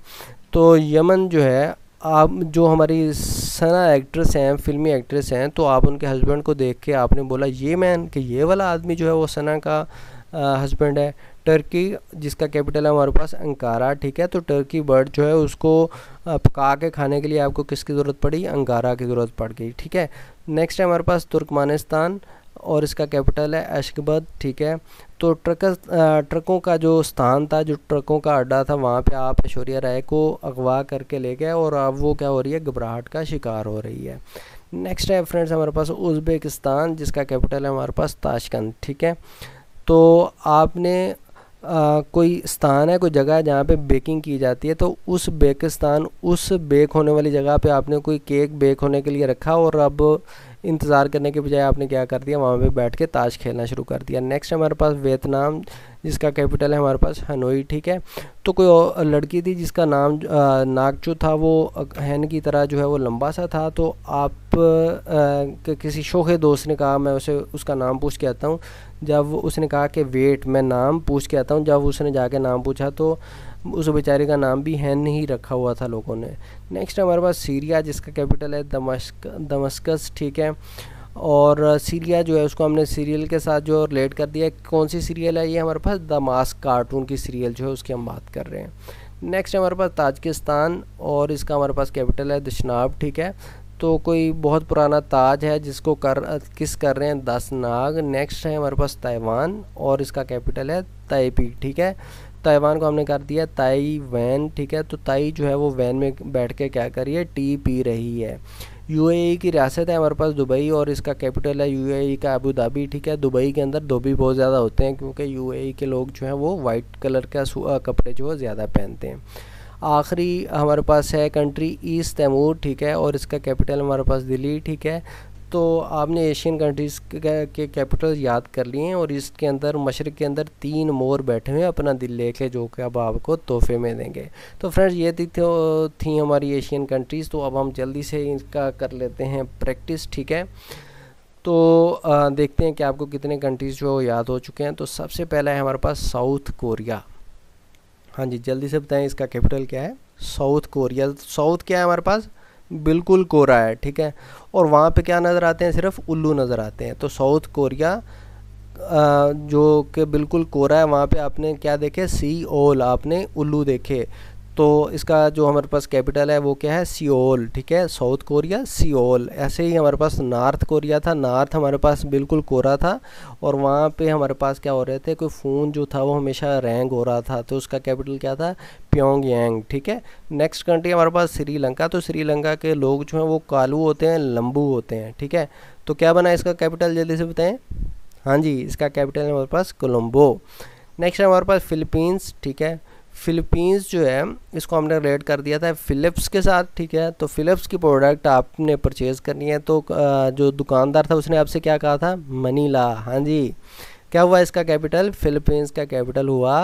तो यमन जो है आप जो हमारी सना एक्ट्रेस हैं फिल्मी एक्ट्रेस हैं तो आप उनके हस्बैंड को देख के आपने बोला ये मैन कि ये वाला आदमी जो है वो सना का हस्बैंड है टर्की जिसका कैपिटल है हमारे पास अंकारा ठीक है तो टर्की बर्ड जो है उसको पका के खाने के लिए आपको किसकी ज़रूरत पड़ी अंकारा की ज़रूरत पड़ गई ठीक है नेक्स्ट है हमारे पास तुर्कमानिस्तान और इसका कैपिटल है अशकबद ठीक है तो ट्रक ट्रकों का जो स्थान था जो ट्रकों का अड्डा था वहाँ पे आप ऐश्वर्या राय को अगवा करके ले गए और अब वो क्या हो रही है घबराहट का शिकार हो रही है नेक्स्ट है फ्रेंड्स हमारे पास उज़्बेकिस्तान जिसका कैपिटल है हमारे पास ताशकंद ठीक है तो आपने आ, कोई स्थान है कोई जगह है जहाँ पे बेकिंग की जाती है तो उस बेक स्थान उस बेक होने वाली जगह पे आपने कोई केक बेक होने के लिए रखा और अब इंतज़ार करने के बजाय आपने क्या कर दिया वहाँ पे बैठ के ताश खेलना शुरू कर दिया नेक्स्ट हमारे पास वियतनाम जिसका कैपिटल है हमारे पास हनोई ठीक है तो कोई लड़की थी जिसका नाम नागचू था वो हैन की तरह जो है वो लंबा सा था तो आप आ, किसी शोखे दोस्त ने कहा मैं उसे उसका नाम पूछ के आता हूँ जब उसने कहा कि वेट मैं नाम पूछ के आता हूँ जब उसने जाके नाम पूछा तो उस बेचारे का नाम भी हैन ही रखा हुआ था लोगों ने नेक्स्ट हमारे पास सीरिया जिसका कैपिटल है दमस्क दमस्कस ठीक है और सीरिया जो है उसको हमने सीरियल के साथ जो रिलेट कर दिया कौन सी सीरियल है ये हमारे पास द मास्क कार्टून की सीरियल जो है उसकी हम बात कर रहे हैं नेक्स्ट हमारे पास ताजकिस्तान और इसका हमारे पास कैपिटल है दशनाब ठीक है तो कोई बहुत पुराना ताज है जिसको कर किस कर रहे हैं दस नाग नेक्स्ट है हमारे पास ताइवान और इसका कैपिटल है ताइपी ठीक है ताइवान को हमने कर दिया ताई वैन ठीक है तो ताई जो है वो वैन में बैठ के क्या करिए टी पी रही है यूएई की रियासत है हमारे पास दुबई और इसका कैपिटल है यूएई का अबू धाबी ठीक है दुबई के अंदर धोबी बहुत ज़्यादा होते हैं क्योंकि यूएई के लोग जो हैं वो वाइट कलर का कपड़े जो है ज़्यादा पहनते हैं आखिरी हमारे पास है कंट्री ईस्ट तैमूर ठीक है और इसका कैपिटल हमारे पास दिल्ली ठीक है तो आपने एशियन कंट्रीज़ के कैपिटल याद कर लिए हैं और इसके अंदर मशरक़ के अंदर तीन मोर बैठे हुए हैं अपना दिल लेके जो कि अब आपको तोहफे में देंगे तो फ्रेंड्स ये थी तो थी हमारी एशियन कंट्रीज़ तो अब हम जल्दी से इनका कर लेते हैं प्रैक्टिस ठीक है तो आ, देखते हैं कि आपको कितने कंट्रीज़ जो याद हो चुके हैं तो सबसे पहला है हमारे पास साउथ कोरिया हाँ जी जल्दी से बताएं इसका कैपिटल क्या है साउथ कोरिया साउथ क्या है हमारे पास बिल्कुल कोरा है ठीक है और वहाँ पे क्या नज़र आते हैं सिर्फ उल्लू नज़र आते हैं तो साउथ कोरिया जो कि बिल्कुल कोरा है वहाँ पे आपने क्या देखे सी ओल आपने उल्लू देखे तो इसका जो हमारे पास कैपिटल है वो क्या है सियोल ठीक है साउथ कोरिया सियोल ऐसे ही हमारे पास नॉर्थ कोरिया था नॉर्थ हमारे पास बिल्कुल कोरा था और वहाँ पे हमारे पास क्या हो रहे थे कोई फ़ोन जो था वो हमेशा रैंग हो रहा था तो उसका कैपिटल क्या था प्योंगयांग ठीक है नेक्स्ट कंट्री हमारे पास श्रीलंका तो श्रीलंका के लोग जो हैं वो कालू होते हैं लंबू होते हैं ठीक है तो क्या बना इसका कैपिटल जल्दी से बताएँ हाँ जी इसका कैपिटल हमारे पास कोलम्बो नेक्स्ट हमारे पास फिलीपींस ठीक है फिलीपींस जो है इसको हमने रेड कर दिया था फ़िलिप्स के साथ ठीक है तो फ़िलिप्स की प्रोडक्ट आपने परचेज़ करनी है तो जो दुकानदार था उसने आपसे क्या कहा था मनीला हाँ जी क्या हुआ इसका कैपिटल फिलीपींस का कैपिटल हुआ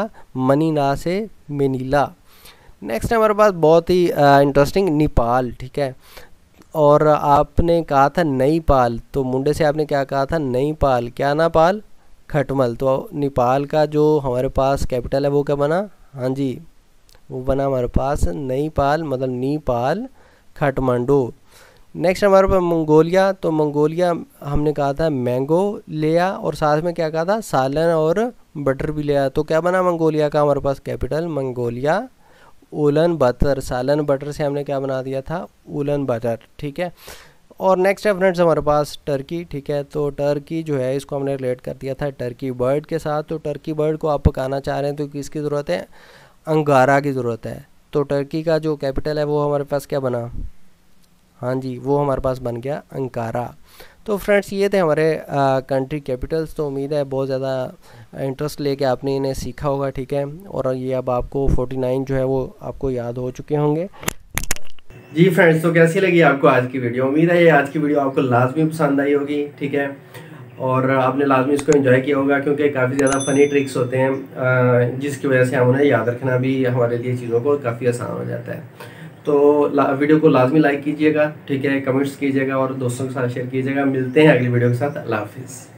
मनीला से मनीला नेक्स्ट हमारे पास बहुत ही इंटरेस्टिंग नेपाल ठीक है और आपने कहा था नई पाल तो मुंडे से आपने क्या कहा था नई पाल क्या ना पाल खटमल तो नेपाल का जो हमारे पास कैपिटल है वो क्या बना हाँ जी वो बना हमारे पास नई पाल मतलब नी पाल नेक्स्ट हमारे पास मंगोलिया तो मंगोलिया हमने कहा था मैंगो लिया और साथ में क्या कहा था सालन और बटर भी लिया तो क्या बना मंगोलिया का हमारे पास कैपिटल मंगोलिया उलन बटर सालन बटर से हमने क्या बना दिया था उलन बटर ठीक है और नेक्स्ट है फ्रेंड्स हमारे पास टर्की ठीक है तो टर्की जो है इसको हमने रिलेट कर दिया था टर्की बर्ड के साथ तो टर्की बर्ड को आप पकाना चाह रहे हैं तो किसकी ज़रूरत है अंगारा की ज़रूरत है तो टर्की का जो कैपिटल है वो हमारे पास क्या बना हाँ जी वो हमारे पास बन गया अंकारा तो फ्रेंड्स ये थे हमारे कंट्री कैपिटल्स तो उम्मीद है बहुत ज़्यादा इंटरेस्ट लेके आपने इन्हें सीखा होगा ठीक है और ये अब आपको 49 जो है वो आपको याद हो चुके होंगे जी फ्रेंड्स तो कैसी लगी आपको आज की वीडियो उम्मीद है ये आज की वीडियो आपको लाजमी पसंद आई होगी ठीक है और आपने लाजमी इसको एंजॉय किया होगा क्योंकि काफ़ी ज़्यादा फ़नी ट्रिक्स होते हैं जिसकी वजह से हम उन्हें याद रखना भी हमारे लिए चीज़ों को काफ़ी आसान हो जाता है तो वीडियो को लाजमी लाइक कीजिएगा ठीक है कमेंट्स कीजिएगा और दोस्तों के साथ शेयर कीजिएगा मिलते हैं अगली वीडियो के साथ अल्लाह हाफिज़